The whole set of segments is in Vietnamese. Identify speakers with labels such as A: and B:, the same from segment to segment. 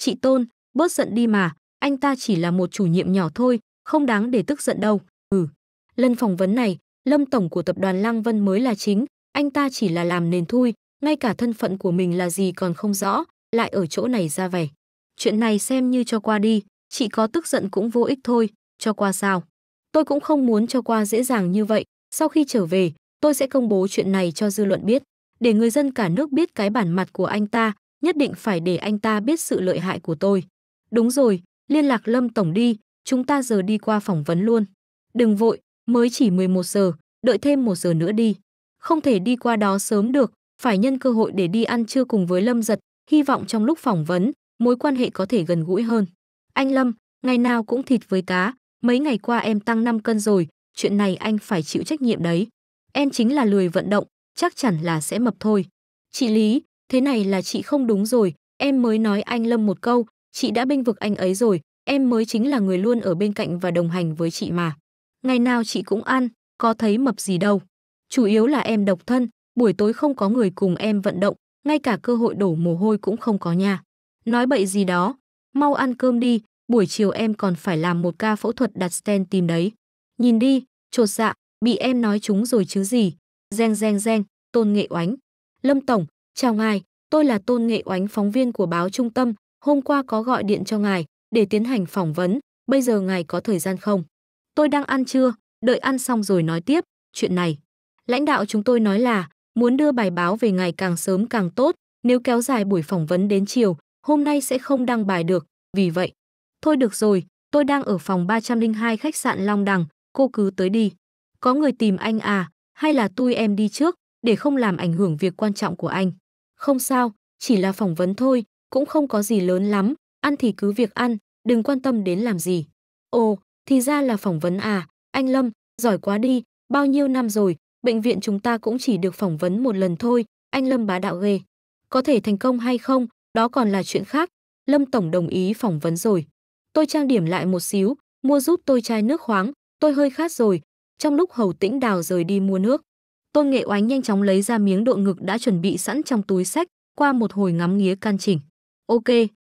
A: Chị Tôn, bớt giận đi mà, anh ta chỉ là một chủ nhiệm nhỏ thôi, không đáng để tức giận đâu. Ừ. Lần phỏng vấn này, Lâm Tổng của tập đoàn Lăng Vân mới là chính, anh ta chỉ là làm nền thui, ngay cả thân phận của mình là gì còn không rõ, lại ở chỗ này ra vẻ. Chuyện này xem như cho qua đi, chị có tức giận cũng vô ích thôi, cho qua sao. Tôi cũng không muốn cho qua dễ dàng như vậy, sau khi trở về, tôi sẽ công bố chuyện này cho dư luận biết, để người dân cả nước biết cái bản mặt của anh ta, nhất định phải để anh ta biết sự lợi hại của tôi. Đúng rồi, liên lạc Lâm Tổng đi, chúng ta giờ đi qua phỏng vấn luôn. Đừng vội, mới chỉ 11 giờ, đợi thêm một giờ nữa đi. Không thể đi qua đó sớm được, phải nhân cơ hội để đi ăn trưa cùng với Lâm Giật, hy vọng trong lúc phỏng vấn, mối quan hệ có thể gần gũi hơn. Anh Lâm, ngày nào cũng thịt với cá, mấy ngày qua em tăng 5 cân rồi, chuyện này anh phải chịu trách nhiệm đấy. Em chính là lười vận động, chắc chắn là sẽ mập thôi. Chị Lý, Thế này là chị không đúng rồi, em mới nói anh Lâm một câu, chị đã bênh vực anh ấy rồi, em mới chính là người luôn ở bên cạnh và đồng hành với chị mà. Ngày nào chị cũng ăn, có thấy mập gì đâu. Chủ yếu là em độc thân, buổi tối không có người cùng em vận động, ngay cả cơ hội đổ mồ hôi cũng không có nha. Nói bậy gì đó, mau ăn cơm đi, buổi chiều em còn phải làm một ca phẫu thuật đặt stent tìm đấy. Nhìn đi, trột dạ, bị em nói chúng rồi chứ gì. Reng reng reng, tôn nghệ oánh. Lâm Tổng, Chào ngài, tôi là Tôn Nghệ Oánh phóng viên của báo Trung tâm, hôm qua có gọi điện cho ngài để tiến hành phỏng vấn, bây giờ ngài có thời gian không? Tôi đang ăn trưa, đợi ăn xong rồi nói tiếp, chuyện này. Lãnh đạo chúng tôi nói là muốn đưa bài báo về ngày càng sớm càng tốt, nếu kéo dài buổi phỏng vấn đến chiều, hôm nay sẽ không đăng bài được, vì vậy. Thôi được rồi, tôi đang ở phòng 302 khách sạn Long Đằng, cô cứ tới đi. Có người tìm anh à, hay là tôi em đi trước, để không làm ảnh hưởng việc quan trọng của anh. Không sao, chỉ là phỏng vấn thôi, cũng không có gì lớn lắm, ăn thì cứ việc ăn, đừng quan tâm đến làm gì. Ồ, thì ra là phỏng vấn à, anh Lâm, giỏi quá đi, bao nhiêu năm rồi, bệnh viện chúng ta cũng chỉ được phỏng vấn một lần thôi, anh Lâm bá đạo ghê. Có thể thành công hay không, đó còn là chuyện khác, Lâm Tổng đồng ý phỏng vấn rồi. Tôi trang điểm lại một xíu, mua giúp tôi chai nước khoáng, tôi hơi khát rồi. Trong lúc Hầu Tĩnh Đào rời đi mua nước, Tôn Nghệ Oánh nhanh chóng lấy ra miếng độ ngực đã chuẩn bị sẵn trong túi sách, qua một hồi ngắm nghía can chỉnh. Ok,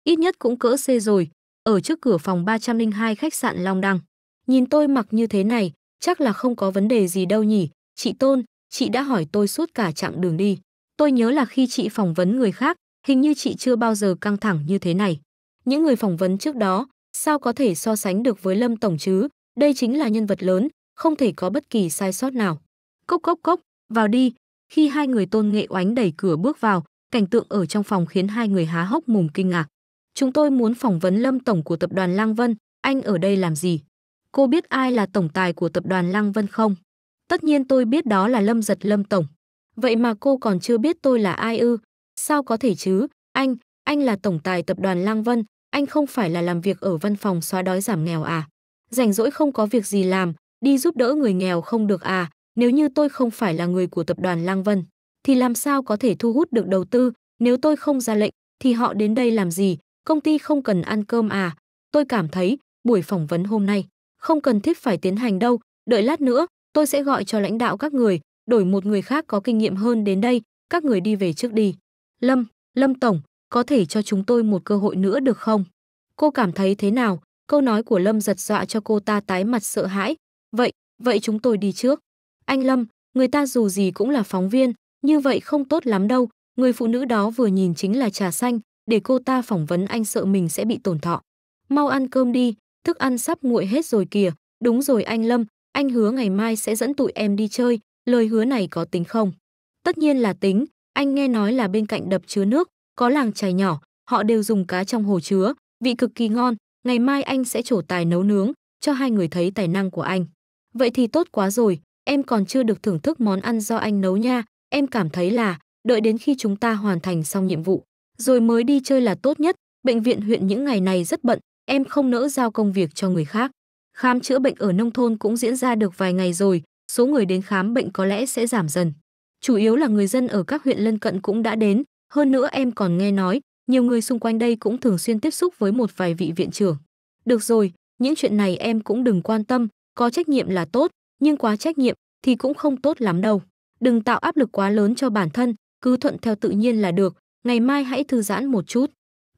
A: ít nhất cũng cỡ C rồi, ở trước cửa phòng 302 khách sạn Long Đăng. Nhìn tôi mặc như thế này, chắc là không có vấn đề gì đâu nhỉ, chị Tôn, chị đã hỏi tôi suốt cả chặng đường đi. Tôi nhớ là khi chị phỏng vấn người khác, hình như chị chưa bao giờ căng thẳng như thế này. Những người phỏng vấn trước đó, sao có thể so sánh được với Lâm Tổng chứ, đây chính là nhân vật lớn, không thể có bất kỳ sai sót nào. Cốc cốc cốc, vào đi, khi hai người tôn nghệ oánh đẩy cửa bước vào, cảnh tượng ở trong phòng khiến hai người há hốc mồm kinh ngạc. Chúng tôi muốn phỏng vấn Lâm Tổng của tập đoàn Lăng Vân, anh ở đây làm gì? Cô biết ai là tổng tài của tập đoàn Lăng Vân không? Tất nhiên tôi biết đó là Lâm Giật Lâm Tổng. Vậy mà cô còn chưa biết tôi là ai ư? Sao có thể chứ? Anh, anh là tổng tài tập đoàn Lăng Vân, anh không phải là làm việc ở văn phòng xóa đói giảm nghèo à? Rảnh rỗi không có việc gì làm, đi giúp đỡ người nghèo không được à? nếu như tôi không phải là người của tập đoàn Lang Vân, thì làm sao có thể thu hút được đầu tư, nếu tôi không ra lệnh, thì họ đến đây làm gì, công ty không cần ăn cơm à, tôi cảm thấy buổi phỏng vấn hôm nay không cần thiết phải tiến hành đâu, đợi lát nữa tôi sẽ gọi cho lãnh đạo các người, đổi một người khác có kinh nghiệm hơn đến đây, các người đi về trước đi. Lâm, Lâm Tổng, có thể cho chúng tôi một cơ hội nữa được không? Cô cảm thấy thế nào? Câu nói của Lâm giật dọa cho cô ta tái mặt sợ hãi. Vậy, vậy chúng tôi đi trước. Anh Lâm, người ta dù gì cũng là phóng viên, như vậy không tốt lắm đâu, người phụ nữ đó vừa nhìn chính là trà xanh, để cô ta phỏng vấn anh sợ mình sẽ bị tổn thọ. Mau ăn cơm đi, thức ăn sắp nguội hết rồi kìa, đúng rồi anh Lâm, anh hứa ngày mai sẽ dẫn tụi em đi chơi, lời hứa này có tính không? Tất nhiên là tính, anh nghe nói là bên cạnh đập chứa nước, có làng chài nhỏ, họ đều dùng cá trong hồ chứa, vị cực kỳ ngon, ngày mai anh sẽ trổ tài nấu nướng, cho hai người thấy tài năng của anh. Vậy thì tốt quá rồi, em còn chưa được thưởng thức món ăn do anh nấu nha, em cảm thấy là đợi đến khi chúng ta hoàn thành xong nhiệm vụ, rồi mới đi chơi là tốt nhất, bệnh viện huyện những ngày này rất bận, em không nỡ giao công việc cho người khác. Khám chữa bệnh ở nông thôn cũng diễn ra được vài ngày rồi, số người đến khám bệnh có lẽ sẽ giảm dần. Chủ yếu là người dân ở các huyện lân cận cũng đã đến, hơn nữa em còn nghe nói, nhiều người xung quanh đây cũng thường xuyên tiếp xúc với một vài vị viện trưởng. Được rồi, những chuyện này em cũng đừng quan tâm, có trách nhiệm là tốt, nhưng quá trách nhiệm thì cũng không tốt lắm đâu. Đừng tạo áp lực quá lớn cho bản thân, cứ thuận theo tự nhiên là được, ngày mai hãy thư giãn một chút.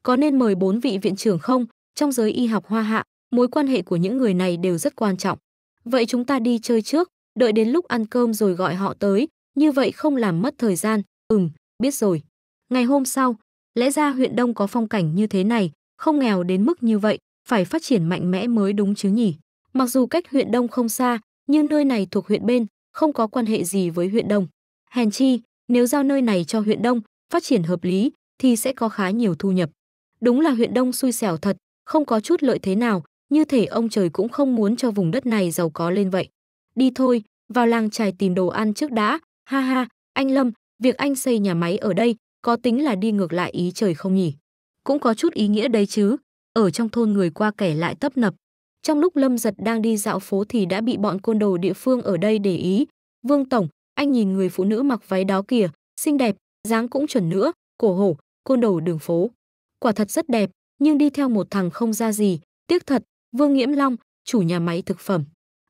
A: Có nên mời bốn vị viện trưởng không? Trong giới y học hoa hạ, mối quan hệ của những người này đều rất quan trọng. Vậy chúng ta đi chơi trước, đợi đến lúc ăn cơm rồi gọi họ tới, như vậy không làm mất thời gian. Ừm, biết rồi. Ngày hôm sau, lẽ ra huyện Đông có phong cảnh như thế này, không nghèo đến mức như vậy, phải phát triển mạnh mẽ mới đúng chứ nhỉ. Mặc dù cách huyện Đông không xa, như nơi này thuộc huyện bên, không có quan hệ gì với huyện Đông. Hèn chi, nếu giao nơi này cho huyện Đông, phát triển hợp lý thì sẽ có khá nhiều thu nhập. Đúng là huyện Đông xui xẻo thật, không có chút lợi thế nào, như thể ông trời cũng không muốn cho vùng đất này giàu có lên vậy. Đi thôi, vào làng trài tìm đồ ăn trước đã, ha ha, anh Lâm, việc anh xây nhà máy ở đây có tính là đi ngược lại ý trời không nhỉ? Cũng có chút ý nghĩa đấy chứ, ở trong thôn người qua kẻ lại tấp nập, trong lúc Lâm Giật đang đi dạo phố thì đã bị bọn côn đồ địa phương ở đây để ý. Vương Tổng, anh nhìn người phụ nữ mặc váy đó kìa, xinh đẹp, dáng cũng chuẩn nữa, cổ hổ, côn đồ đường phố. Quả thật rất đẹp, nhưng đi theo một thằng không ra gì, tiếc thật, Vương Nghiễm Long, chủ nhà máy thực phẩm.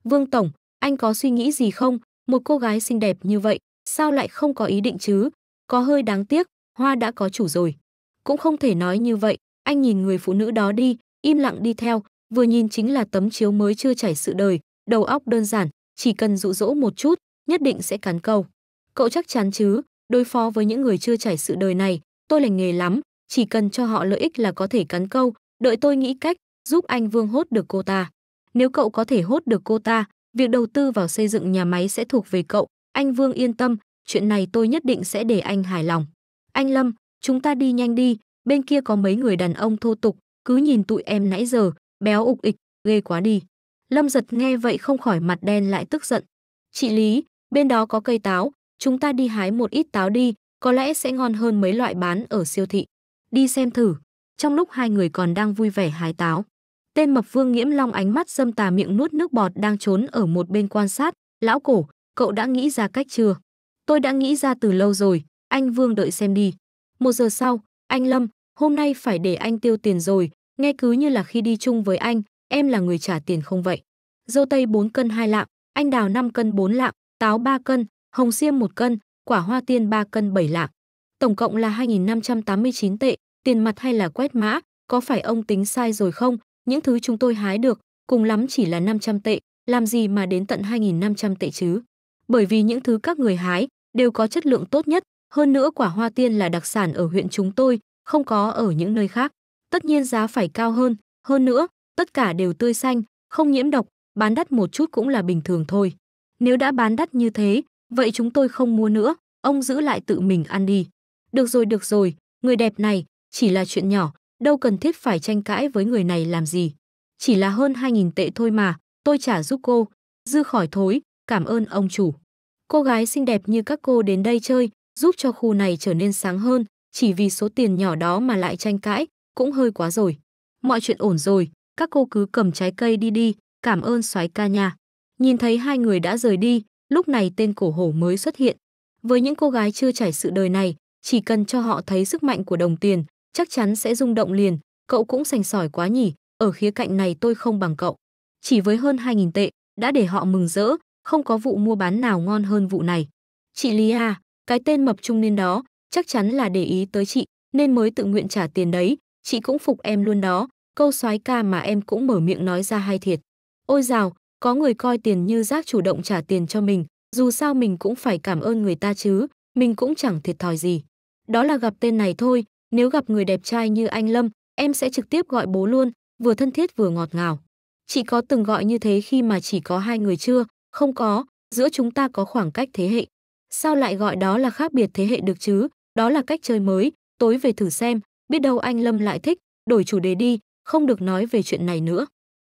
A: Vương Tổng, anh có suy nghĩ gì không? Một cô gái xinh đẹp như vậy, sao lại không có ý định chứ? Có hơi đáng tiếc, Hoa đã có chủ rồi. Cũng không thể nói như vậy, anh nhìn người phụ nữ đó đi, im lặng đi theo, vừa nhìn chính là tấm chiếu mới chưa trải sự đời, đầu óc đơn giản, chỉ cần dụ dỗ một chút, nhất định sẽ cắn câu. Cậu chắc chắn chứ, đối phó với những người chưa trải sự đời này, tôi lành nghề lắm, chỉ cần cho họ lợi ích là có thể cắn câu, đợi tôi nghĩ cách, giúp anh Vương hốt được cô ta. Nếu cậu có thể hốt được cô ta, việc đầu tư vào xây dựng nhà máy sẽ thuộc về cậu, anh Vương yên tâm, chuyện này tôi nhất định sẽ để anh hài lòng. Anh Lâm, chúng ta đi nhanh đi, bên kia có mấy người đàn ông thô tục, cứ nhìn tụi em nãy giờ, Béo ục ịch, ghê quá đi. Lâm giật nghe vậy không khỏi mặt đen lại tức giận. Chị Lý, bên đó có cây táo, chúng ta đi hái một ít táo đi, có lẽ sẽ ngon hơn mấy loại bán ở siêu thị. Đi xem thử. Trong lúc hai người còn đang vui vẻ hái táo, tên mập Vương Nghiễm Long ánh mắt dâm tà miệng nuốt nước bọt đang trốn ở một bên quan sát, "Lão cổ, cậu đã nghĩ ra cách chưa?" "Tôi đã nghĩ ra từ lâu rồi, anh Vương đợi xem đi." Một giờ sau, anh Lâm, "Hôm nay phải để anh tiêu tiền rồi, Nghe cứ như là khi đi chung với anh, em là người trả tiền không vậy? Dâu tây 4 cân 2 lạng, anh đào 5 cân 4 lạng, táo 3 cân, hồng xiêm 1 cân, quả hoa tiên 3 cân 7 lạng. Tổng cộng là 2.589 tệ, tiền mặt hay là quét mã, có phải ông tính sai rồi không? Những thứ chúng tôi hái được, cùng lắm chỉ là 500 tệ, làm gì mà đến tận 2.500 tệ chứ? Bởi vì những thứ các người hái đều có chất lượng tốt nhất, hơn nữa quả hoa tiên là đặc sản ở huyện chúng tôi, không có ở những nơi khác tất nhiên giá phải cao hơn, hơn nữa, tất cả đều tươi xanh, không nhiễm độc, bán đắt một chút cũng là bình thường thôi. Nếu đã bán đắt như thế, vậy chúng tôi không mua nữa, ông giữ lại tự mình ăn đi. Được rồi, được rồi, người đẹp này, chỉ là chuyện nhỏ, đâu cần thiết phải tranh cãi với người này làm gì. Chỉ là hơn 2.000 tệ thôi mà, tôi trả giúp cô. Dư khỏi thối, cảm ơn ông chủ. Cô gái xinh đẹp như các cô đến đây chơi, giúp cho khu này trở nên sáng hơn, chỉ vì số tiền nhỏ đó mà lại tranh cãi, cũng hơi quá rồi. Mọi chuyện ổn rồi, các cô cứ cầm trái cây đi đi, cảm ơn soái ca nhà. Nhìn thấy hai người đã rời đi, lúc này tên cổ hổ mới xuất hiện. Với những cô gái chưa trải sự đời này, chỉ cần cho họ thấy sức mạnh của đồng tiền, chắc chắn sẽ rung động liền, cậu cũng sành sỏi quá nhỉ, ở khía cạnh này tôi không bằng cậu. Chỉ với hơn 2.000 tệ, đã để họ mừng rỡ, không có vụ mua bán nào ngon hơn vụ này. Chị Lý à, cái tên mập trung niên đó, chắc chắn là để ý tới chị, nên mới tự nguyện trả tiền đấy, Chị cũng phục em luôn đó, câu soái ca mà em cũng mở miệng nói ra hay thiệt. Ôi dào, có người coi tiền như rác chủ động trả tiền cho mình, dù sao mình cũng phải cảm ơn người ta chứ, mình cũng chẳng thiệt thòi gì. Đó là gặp tên này thôi, nếu gặp người đẹp trai như anh Lâm, em sẽ trực tiếp gọi bố luôn, vừa thân thiết vừa ngọt ngào. Chị có từng gọi như thế khi mà chỉ có hai người chưa? Không có, giữa chúng ta có khoảng cách thế hệ. Sao lại gọi đó là khác biệt thế hệ được chứ? Đó là cách chơi mới, tối về thử xem, biết đâu anh Lâm lại thích, đổi chủ đề đi, không được nói về chuyện này nữa.